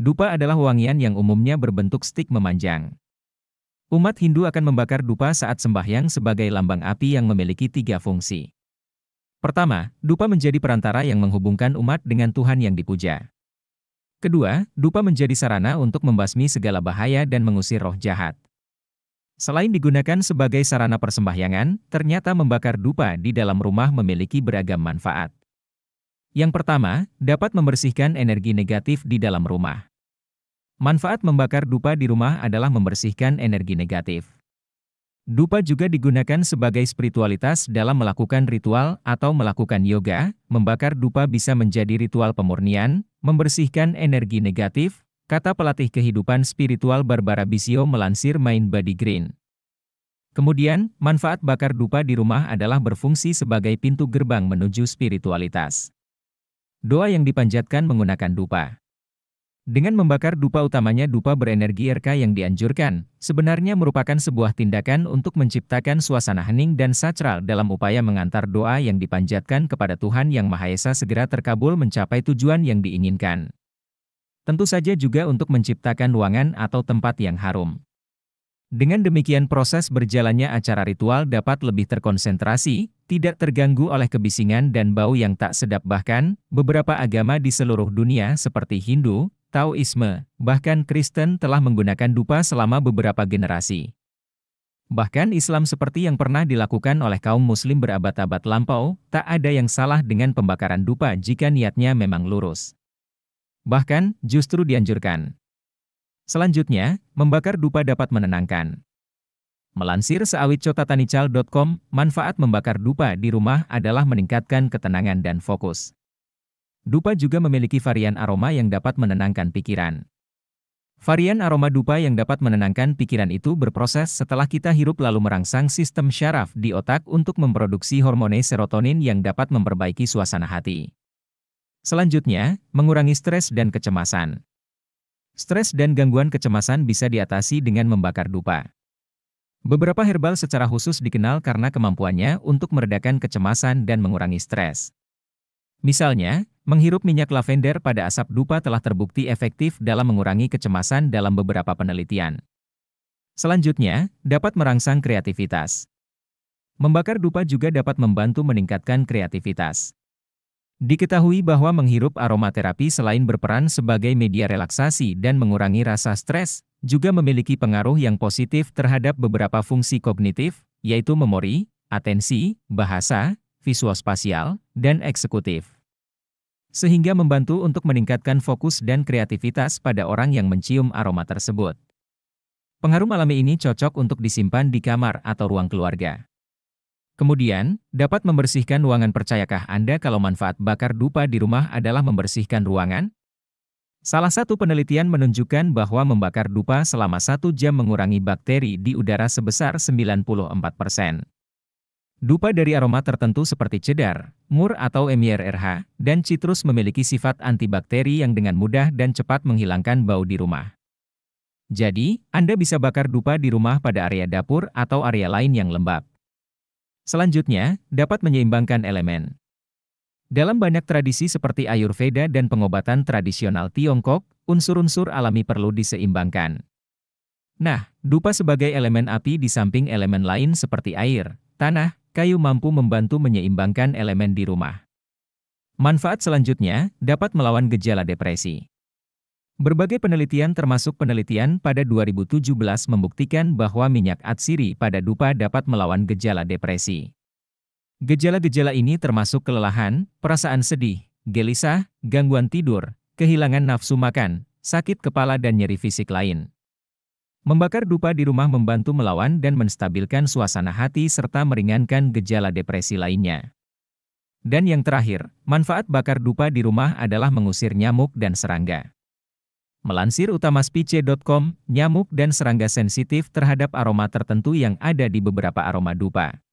Dupa adalah wangian yang umumnya berbentuk stik memanjang. Umat Hindu akan membakar dupa saat sembahyang sebagai lambang api yang memiliki tiga fungsi. Pertama, dupa menjadi perantara yang menghubungkan umat dengan Tuhan yang dipuja. Kedua, dupa menjadi sarana untuk membasmi segala bahaya dan mengusir roh jahat. Selain digunakan sebagai sarana persembahyangan, ternyata membakar dupa di dalam rumah memiliki beragam manfaat. Yang pertama, dapat membersihkan energi negatif di dalam rumah. Manfaat membakar dupa di rumah adalah membersihkan energi negatif. Dupa juga digunakan sebagai spiritualitas dalam melakukan ritual atau melakukan yoga. Membakar dupa bisa menjadi ritual pemurnian, membersihkan energi negatif, kata pelatih kehidupan spiritual Barbara Bisio melansir Mind Body Green. Kemudian, manfaat bakar dupa di rumah adalah berfungsi sebagai pintu gerbang menuju spiritualitas. Doa yang dipanjatkan menggunakan dupa dengan membakar dupa utamanya dupa berenergi RK yang dianjurkan, sebenarnya merupakan sebuah tindakan untuk menciptakan suasana hening dan sacral dalam upaya mengantar doa yang dipanjatkan kepada Tuhan Yang Maha Esa segera terkabul mencapai tujuan yang diinginkan. Tentu saja juga untuk menciptakan ruangan atau tempat yang harum. Dengan demikian proses berjalannya acara ritual dapat lebih terkonsentrasi, tidak terganggu oleh kebisingan dan bau yang tak sedap bahkan, beberapa agama di seluruh dunia seperti Hindu, Taoisme, bahkan Kristen telah menggunakan dupa selama beberapa generasi. Bahkan Islam seperti yang pernah dilakukan oleh kaum muslim berabad-abad lampau, tak ada yang salah dengan pembakaran dupa jika niatnya memang lurus. Bahkan, justru dianjurkan. Selanjutnya, membakar dupa dapat menenangkan. Melansir seawitcotatanical.com, manfaat membakar dupa di rumah adalah meningkatkan ketenangan dan fokus. Dupa juga memiliki varian aroma yang dapat menenangkan pikiran. Varian aroma dupa yang dapat menenangkan pikiran itu berproses setelah kita hirup lalu merangsang sistem syaraf di otak untuk memproduksi hormone serotonin yang dapat memperbaiki suasana hati. Selanjutnya, mengurangi stres dan kecemasan. Stres dan gangguan kecemasan bisa diatasi dengan membakar dupa. Beberapa herbal secara khusus dikenal karena kemampuannya untuk meredakan kecemasan dan mengurangi stres. Misalnya, Menghirup minyak lavender pada asap dupa telah terbukti efektif dalam mengurangi kecemasan dalam beberapa penelitian. Selanjutnya, dapat merangsang kreativitas. Membakar dupa juga dapat membantu meningkatkan kreativitas. Diketahui bahwa menghirup aromaterapi selain berperan sebagai media relaksasi dan mengurangi rasa stres, juga memiliki pengaruh yang positif terhadap beberapa fungsi kognitif, yaitu memori, atensi, bahasa, visuospasial, dan eksekutif sehingga membantu untuk meningkatkan fokus dan kreativitas pada orang yang mencium aroma tersebut. Pengharum alami ini cocok untuk disimpan di kamar atau ruang keluarga. Kemudian, dapat membersihkan ruangan percayakah Anda kalau manfaat bakar dupa di rumah adalah membersihkan ruangan? Salah satu penelitian menunjukkan bahwa membakar dupa selama satu jam mengurangi bakteri di udara sebesar 94 persen. Dupa dari aroma tertentu seperti cedar, mur atau MYRRH, dan citrus memiliki sifat antibakteri yang dengan mudah dan cepat menghilangkan bau di rumah. Jadi, Anda bisa bakar dupa di rumah pada area dapur atau area lain yang lembab. Selanjutnya, dapat menyeimbangkan elemen. Dalam banyak tradisi seperti Ayurveda dan pengobatan tradisional Tiongkok, unsur-unsur alami perlu diseimbangkan. Nah, dupa sebagai elemen api di samping elemen lain seperti air, tanah, kayu mampu membantu menyeimbangkan elemen di rumah. Manfaat selanjutnya dapat melawan gejala depresi. Berbagai penelitian termasuk penelitian pada 2017 membuktikan bahwa minyak atsiri pada dupa dapat melawan gejala depresi. Gejala-gejala ini termasuk kelelahan, perasaan sedih, gelisah, gangguan tidur, kehilangan nafsu makan, sakit kepala dan nyeri fisik lain. Membakar dupa di rumah membantu melawan dan menstabilkan suasana hati serta meringankan gejala depresi lainnya. Dan yang terakhir, manfaat bakar dupa di rumah adalah mengusir nyamuk dan serangga. Melansir utamaspice.com, nyamuk dan serangga sensitif terhadap aroma tertentu yang ada di beberapa aroma dupa.